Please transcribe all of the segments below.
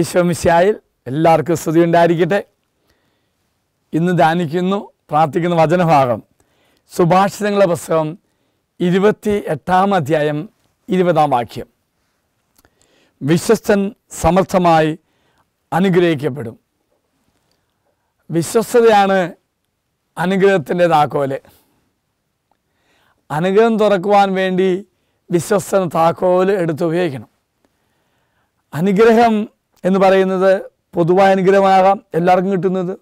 ഈശോമിശായിൽ എല്ലാവർക്കും സ്തുതി ഉണ്ടായിരിക്കട്ടെ ഇന്ന് ധ്യാനിക്കുന്നു പ്രാർത്ഥിക്കുന്ന വചനഭാഗം സുഭാഷിതങ്ങളുടെ പുസ്തകം ഇരുപത്തി എട്ടാം അധ്യായം ഇരുപതാം വാക്യം വിശ്വസ്തൻ സമർത്ഥമായി അനുഗ്രഹിക്കപ്പെടും വിശ്വസ്തയാണ് അനുഗ്രഹത്തിൻ്റെ താക്കോല് അനുഗ്രഹം തുറക്കുവാൻ വേണ്ടി വിശ്വസ്തൻ താക്കോല് എടുത്ത് ഉപയോഗിക്കണം അനുഗ്രഹം എന്ന് പറയുന്നത് പൊതുവായ അനുഗ്രഹമാകാം എല്ലാവർക്കും കിട്ടുന്നത്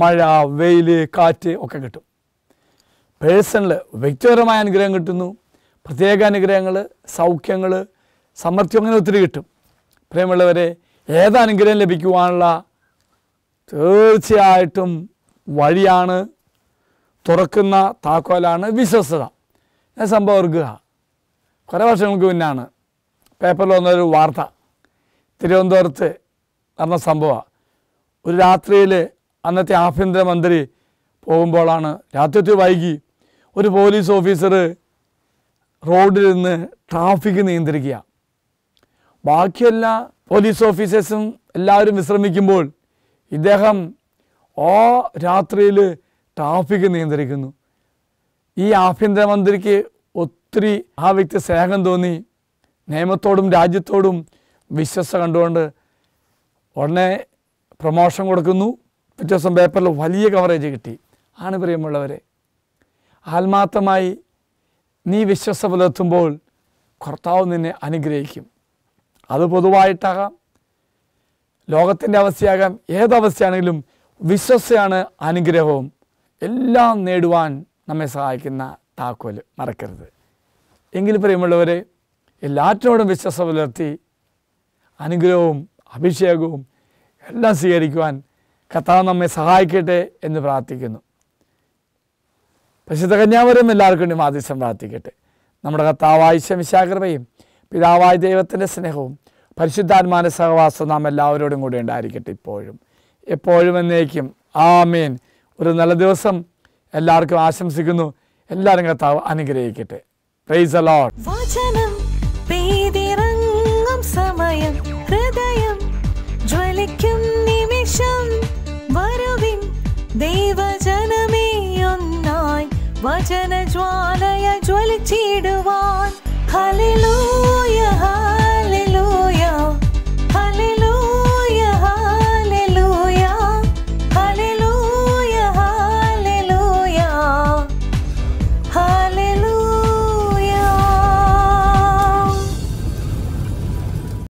മഴ വെയിൽ കാറ്റ് ഒക്കെ കിട്ടും പേഴ്സണൽ വ്യക്തിപരമായ അനുഗ്രഹം കിട്ടുന്നു പ്രത്യേക അനുഗ്രഹങ്ങൾ സൗഖ്യങ്ങൾ സമർത്ഥ്യം അങ്ങനെ ഒത്തിരി കിട്ടും പ്രേമുള്ളവരെ ഏത് അനുഗ്രഹം ലഭിക്കുവാനുള്ള തീർച്ചയായിട്ടും വഴിയാണ് തുറക്കുന്ന താക്കോലാണ് വിശ്വസ്തത ഞാൻ സംഭവം ഓർക്കുക കുറേ വർഷങ്ങൾക്ക് മുന്നാണ് പേപ്പറിൽ വന്നൊരു വാർത്ത തിരുവനന്തപുരത്ത് നടന്ന സംഭവമാണ് ഒരു രാത്രിയിൽ അന്നത്തെ ആഭ്യന്തരമന്ത്രി പോകുമ്പോഴാണ് രാത്രി വൈകി ഒരു പോലീസ് ഓഫീസർ റോഡിൽ നിന്ന് ട്രാഫിക് നിയന്ത്രിക്കുക ബാക്കിയെല്ലാ പോലീസ് ഓഫീസേഴ്സും എല്ലാവരും വിശ്രമിക്കുമ്പോൾ ഇദ്ദേഹം ആ രാത്രിയിൽ ട്രാഫിക് നിയന്ത്രിക്കുന്നു ഈ ആഭ്യന്തരമന്ത്രിക്ക് ഒത്തിരി ആ വ്യക്തി സ്നേഹം തോന്നി നിയമത്തോടും രാജ്യത്തോടും വിശ്വസ കണ്ടുകൊണ്ട് ഉടനെ പ്രൊമോഷൻ കൊടുക്കുന്നു പിറ്റേ ദിവസം പേപ്പറിൽ വലിയ കവറേജ് കിട്ടി ആണ് പ്രിയമുള്ളവരെ ആത്മാർത്ഥമായി നീ വിശ്വസ പുലർത്തുമ്പോൾ കർത്താവ് നിന്നെ അനുഗ്രഹിക്കും അത് പൊതുവായിട്ടാകാം ലോകത്തിൻ്റെ അവസ്ഥയാകാം ഏതവസ്ഥയാണെങ്കിലും വിശ്വസയാണ് അനുഗ്രഹവും എല്ലാം നേടുവാൻ നമ്മെ സഹായിക്കുന്ന താക്കോല് മറക്കരുത് എങ്കിൽ പ്രിയമുള്ളവരെ എല്ലാറ്റിനോടും വിശ്വസ പുലർത്തി അനുഗ്രഹവും അഭിഷേകവും എല്ലാം സ്വീകരിക്കുവാൻ കർത്താവ് നമ്മെ സഹായിക്കട്ടെ എന്ന് പ്രാർത്ഥിക്കുന്നു പരിശുദ്ധ കന്യാവരും എല്ലാവർക്കും വേണ്ടി മാധ്യസ്ഥം പ്രാർത്ഥിക്കട്ടെ നമ്മുടെ കർത്താവായ ശമിശാകൃതയും പിതാവായ ദൈവത്തിൻ്റെ സ്നേഹവും പരിശുദ്ധാത്മാന സഹവാസവും നാം എല്ലാവരോടും കൂടി ഉണ്ടായിരിക്കട്ടെ ഇപ്പോഴും എപ്പോഴും എന്നേക്കും ആമേൻ ഒരു നല്ല ദിവസം എല്ലാവർക്കും ആശംസിക്കുന്നു എല്ലാവരും കർത്താവ് അനുഗ്രഹിക്കട്ടെ പ്രൈസ് അലോട്ട് ജനിക്കും നിമിഷം വരുവിൻ ദൈവജനമേ ഒന്നായി വചനജ്വാലയ ജ്വലിച്ചിടുവാൻ ഹലിലു